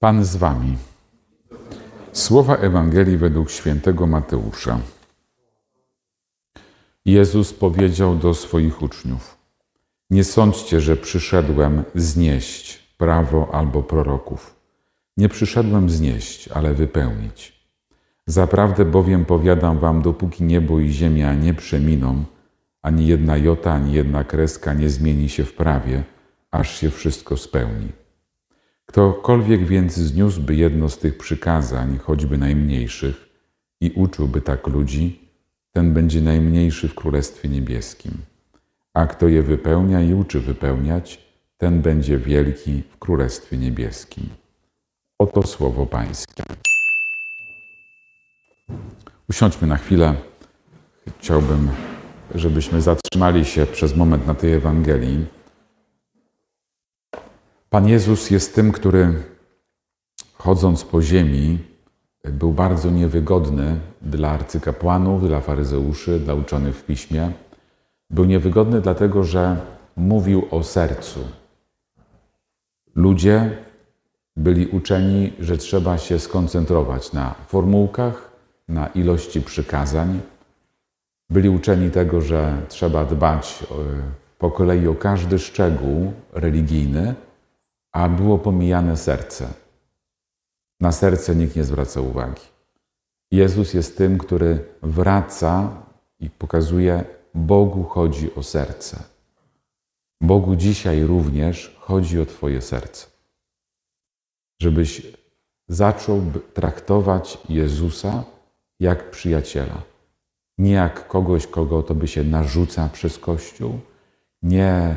Pan z wami. Słowa Ewangelii według świętego Mateusza. Jezus powiedział do swoich uczniów: Nie sądźcie, że przyszedłem znieść prawo albo proroków. Nie przyszedłem znieść, ale wypełnić. Zaprawdę bowiem powiadam wam, dopóki niebo i ziemia nie przeminą, ani jedna jota, ani jedna kreska nie zmieni się w prawie, aż się wszystko spełni. Ktokolwiek więc zniósłby jedno z tych przykazań, choćby najmniejszych, i uczyłby tak ludzi, ten będzie najmniejszy w Królestwie Niebieskim. A kto je wypełnia i uczy wypełniać, ten będzie wielki w Królestwie Niebieskim. Oto słowo Pańskie. Usiądźmy na chwilę. Chciałbym, żebyśmy zatrzymali się przez moment na tej Ewangelii. Pan Jezus jest tym, który chodząc po ziemi był bardzo niewygodny dla arcykapłanów, dla faryzeuszy, dla uczonych w piśmie. Był niewygodny dlatego, że mówił o sercu. Ludzie byli uczeni, że trzeba się skoncentrować na formułkach, na ilości przykazań. Byli uczeni tego, że trzeba dbać e, po kolei o każdy szczegół religijny a było pomijane serce. Na serce nikt nie zwraca uwagi. Jezus jest tym, który wraca i pokazuje, Bogu chodzi o serce. Bogu dzisiaj również chodzi o Twoje serce. Żebyś zaczął traktować Jezusa jak przyjaciela. Nie jak kogoś, kogo to by się narzuca przez Kościół, nie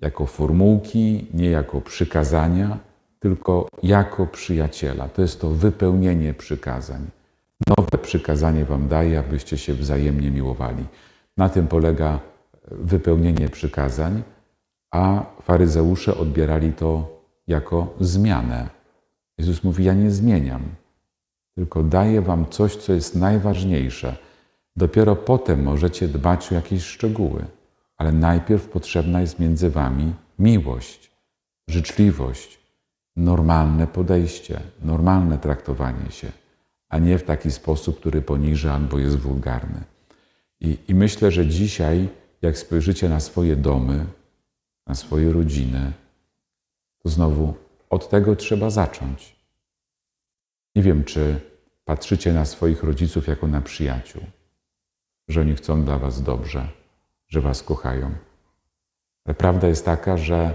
jako formułki, nie jako przykazania, tylko jako przyjaciela. To jest to wypełnienie przykazań. Nowe przykazanie Wam daje, abyście się wzajemnie miłowali. Na tym polega e, wypełnienie przykazań, a faryzeusze odbierali to jako zmianę. Jezus mówi: Ja nie zmieniam, tylko daję Wam coś, co jest najważniejsze. Dopiero potem możecie dbać o jakieś szczegóły ale najpierw potrzebna jest między wami miłość, życzliwość, normalne podejście, normalne traktowanie się, a nie w taki sposób, który poniża albo jest wulgarny. I, I, myślę, że dzisiaj, jak spojrzycie na swoje domy, na swoje rodziny, to znowu od tego trzeba zacząć. Nie wiem, czy patrzycie na swoich rodziców jako na przyjaciół, że oni chcą dla was dobrze że Was kochają. Ale prawda jest taka, że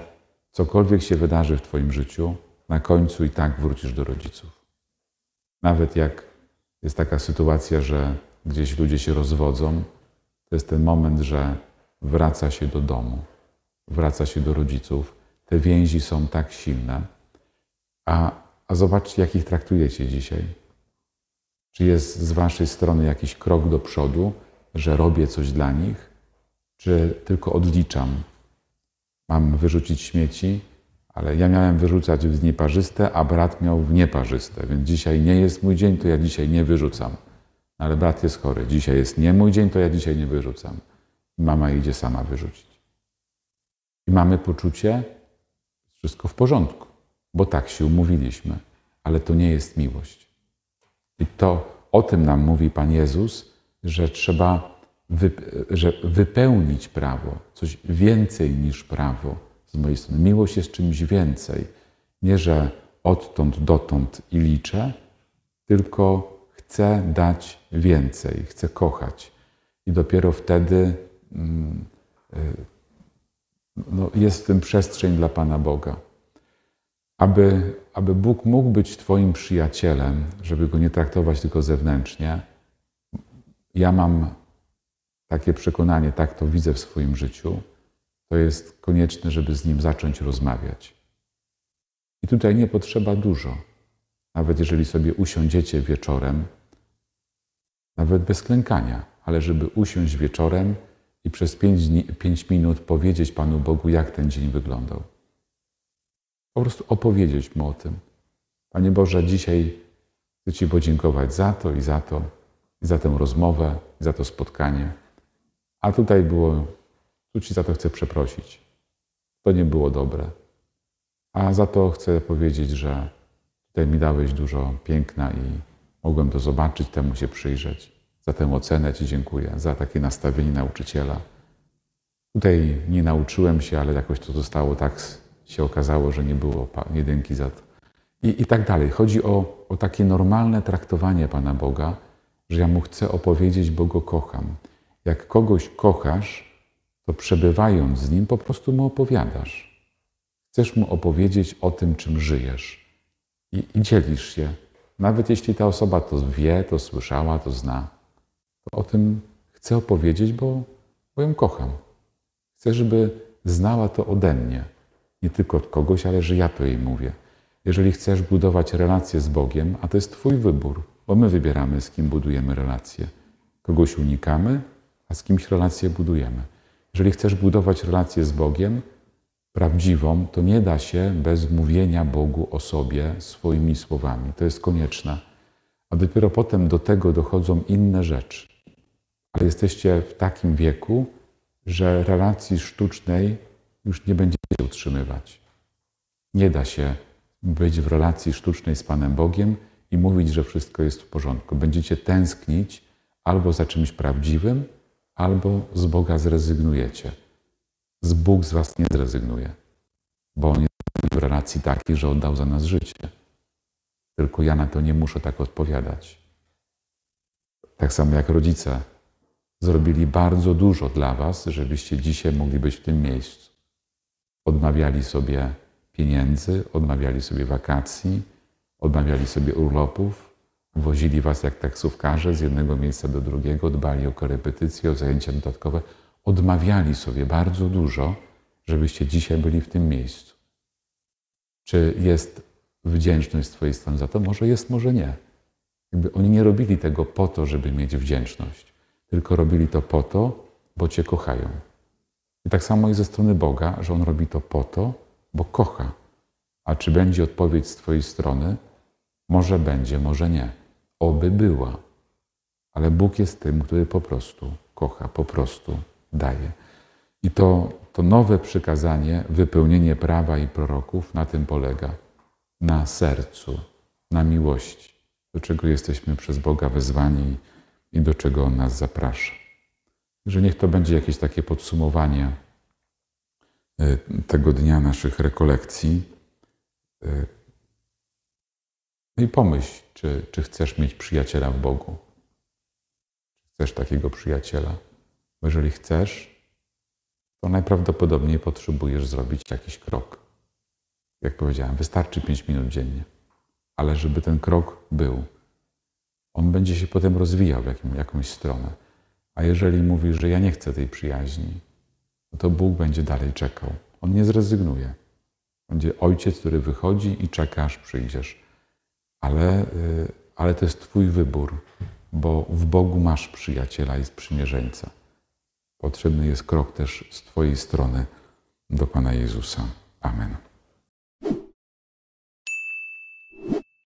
cokolwiek się wydarzy w Twoim życiu, na końcu i tak wrócisz do rodziców. Nawet jak jest taka sytuacja, że gdzieś ludzie się rozwodzą, to jest ten moment, że wraca się do domu, wraca się do rodziców. Te więzi są tak silne. A, a zobaczcie, jak ich traktujecie dzisiaj. Czy jest z Waszej strony jakiś krok do przodu, że robię coś dla nich, czy tylko odliczam? Mam wyrzucić śmieci, ale ja miałem wyrzucać w nieparzyste, a brat miał w nieparzyste, więc dzisiaj nie jest mój dzień, to ja dzisiaj nie wyrzucam. No ale brat jest chory, dzisiaj jest nie mój dzień, to ja dzisiaj nie wyrzucam. I mama idzie sama wyrzucić. I mamy poczucie, wszystko w porządku, bo tak się umówiliśmy, ale to nie jest miłość. I to o tym nam mówi Pan Jezus, że trzeba że wypełnić prawo, coś więcej niż prawo z mojej strony. Miłość jest czymś więcej. Nie, że odtąd dotąd i liczę, tylko chcę dać więcej, chcę kochać. I dopiero wtedy mm, y, no, jest w tym przestrzeń dla Pana Boga. Aby, aby Bóg mógł być Twoim przyjacielem, żeby go nie traktować tylko zewnętrznie, ja mam takie przekonanie, tak to widzę w swoim życiu, to jest konieczne, żeby z nim zacząć rozmawiać. I tutaj nie potrzeba dużo. Nawet jeżeli sobie usiądziecie wieczorem, nawet bez klękania, ale żeby usiąść wieczorem i przez pięć, dni, pięć minut powiedzieć Panu Bogu, jak ten dzień wyglądał. Po prostu opowiedzieć Mu o tym. Panie Boże, dzisiaj chcę Ci podziękować za to i za to, i za tę rozmowę, i za to spotkanie. A tutaj było, tu ci za to chcę przeprosić. To nie było dobre. A za to chcę powiedzieć, że tutaj mi dałeś dużo piękna i mogłem to zobaczyć, temu się przyjrzeć. Za tę ocenę Ci dziękuję, za takie nastawienie nauczyciela. Tutaj nie nauczyłem się, ale jakoś to zostało, tak się okazało, że nie było jedynki za to. I, i tak dalej. Chodzi o, o takie normalne traktowanie Pana Boga, że ja Mu chcę opowiedzieć, bo Go kocham. Jak kogoś kochasz, to przebywając z nim po prostu mu opowiadasz. Chcesz mu opowiedzieć o tym, czym żyjesz i, i dzielisz się. Nawet jeśli ta osoba to wie, to słyszała, to zna, to o tym chcę opowiedzieć, bo, bo ją kocham. Chcę, żeby znała to ode mnie. Nie tylko od kogoś, ale że ja to jej mówię. Jeżeli chcesz budować relacje z Bogiem, a to jest Twój wybór, bo my wybieramy, z kim budujemy relacje. Kogoś unikamy, z kimś relacje budujemy. Jeżeli chcesz budować relację z Bogiem, prawdziwą, to nie da się bez mówienia Bogu o sobie swoimi słowami. To jest konieczne. A dopiero potem do tego dochodzą inne rzeczy. Ale jesteście w takim wieku, że relacji sztucznej już nie będziecie utrzymywać. Nie da się być w relacji sztucznej z Panem Bogiem i mówić, że wszystko jest w porządku. Będziecie tęsknić albo za czymś prawdziwym, albo z Boga zrezygnujecie. Z Bóg z was nie zrezygnuje, bo On jest w relacji takiej, że oddał za nas życie. Tylko ja na to nie muszę tak odpowiadać. Tak samo jak rodzice zrobili bardzo dużo dla was, żebyście dzisiaj mogli być w tym miejscu. Odmawiali sobie pieniędzy, odmawiali sobie wakacji, odmawiali sobie urlopów, Wozili was jak taksówkarze z jednego miejsca do drugiego, dbali o korepetycje, o zajęcia dodatkowe. Odmawiali sobie bardzo dużo, żebyście dzisiaj byli w tym miejscu. Czy jest wdzięczność z Twojej strony za to? Może jest, może nie. Jakby oni nie robili tego po to, żeby mieć wdzięczność, tylko robili to po to, bo Cię kochają. I tak samo i ze strony Boga, że On robi to po to, bo kocha. A czy będzie odpowiedź z Twojej strony? Może będzie, może nie. Oby była. Ale Bóg jest tym, który po prostu kocha, po prostu daje. I to, to nowe przykazanie, wypełnienie prawa i proroków na tym polega. Na sercu, na miłości, do czego jesteśmy przez Boga wezwani i do czego On nas zaprasza. Że niech to będzie jakieś takie podsumowanie y, tego dnia naszych rekolekcji. Y, no I pomyśl, czy, czy chcesz mieć przyjaciela w Bogu? Chcesz takiego przyjaciela? Bo jeżeli chcesz, to najprawdopodobniej potrzebujesz zrobić jakiś krok. Jak powiedziałem, wystarczy 5 minut dziennie, ale żeby ten krok był, on będzie się potem rozwijał w jakim, jakąś stronę. A jeżeli mówisz, że ja nie chcę tej przyjaźni, no to Bóg będzie dalej czekał. On nie zrezygnuje. Będzie ojciec, który wychodzi i czekasz, przyjdziesz ale, y, ale to jest Twój wybór, bo w Bogu masz przyjaciela i sprzymierzeńca. Potrzebny jest krok też z Twojej strony do Pana Jezusa. Amen.